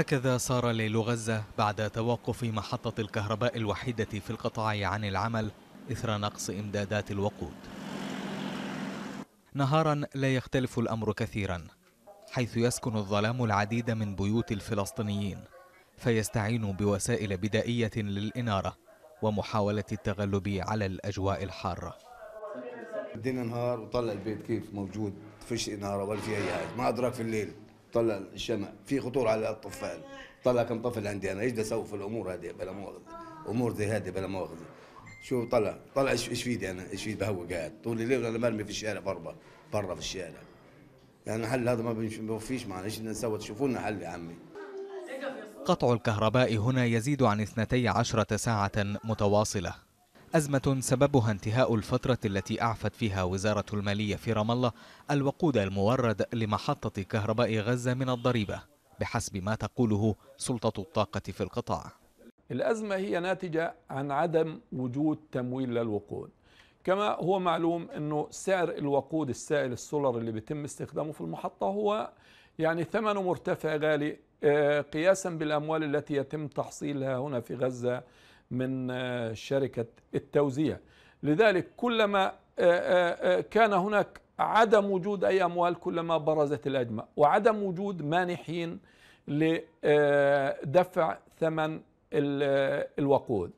هكذا صار ليل غزة بعد توقف محطة الكهرباء الوحيدة في القطاع عن العمل إثر نقص إمدادات الوقود نهارا لا يختلف الأمر كثيرا حيث يسكن الظلام العديد من بيوت الفلسطينيين فيستعين بوسائل بدائية للإنارة ومحاولة التغلب على الأجواء الحارة الدنيا نهار وطلع البيت كيف موجود فيش إنارة ولا في أي حاجة ما أدرك في الليل طلع الشمع في خطوره على الطفال طلع كم طفل عندي انا ايش بدي اسوي في الامور هذه بلا مؤاخذه امور زي هذه بلا مؤاخذه شو طلع طلع ايش فيدي انا ايش فيدي بهوى قاعد طول الليل انا مرمي في الشارع برا برا في الشارع يعني حل هذا ما بيوفيش معنا ايش نسوي شوفوا لنا حل يا عمي قطع الكهرباء هنا يزيد عن 12 ساعة متواصلة أزمة سببها انتهاء الفترة التي أعفت فيها وزارة المالية في رام الله الوقود المورد لمحطة كهرباء غزة من الضريبة بحسب ما تقوله سلطة الطاقة في القطاع الأزمة هي ناتجة عن عدم وجود تمويل للوقود كما هو معلوم أنه سعر الوقود السائل السولر اللي بيتم استخدامه في المحطة هو يعني ثمنه مرتفع غالي آه، قياسا بالأموال التي يتم تحصيلها هنا في غزة من آه، شركة التوزيع لذلك كلما آه، آه، كان هناك عدم وجود أي أموال كلما برزت الأجمع وعدم وجود مانحين لدفع ثمن الوقود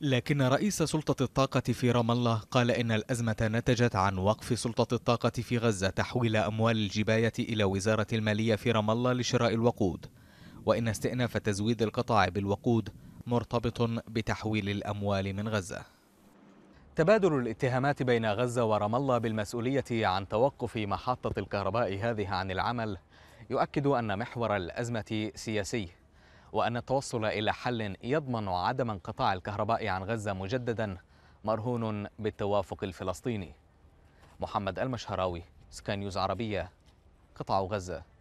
لكن رئيس سلطة الطاقة في رام الله قال إن الأزمة نتجت عن وقف سلطة الطاقة في غزة تحويل أموال الجباية إلى وزارة المالية في رام الله لشراء الوقود وإن استئناف تزويد القطاع بالوقود مرتبط بتحويل الأموال من غزة تبادل الاتهامات بين غزة ورام الله بالمسؤولية عن توقف محطة الكهرباء هذه عن العمل يؤكد أن محور الأزمة سياسي وأن التوصل إلى حل يضمن عدم انقطاع الكهرباء عن غزة مجددا مرهون بالتوافق الفلسطيني محمد المشهراوي سكان نيوز عربية قطاع غزة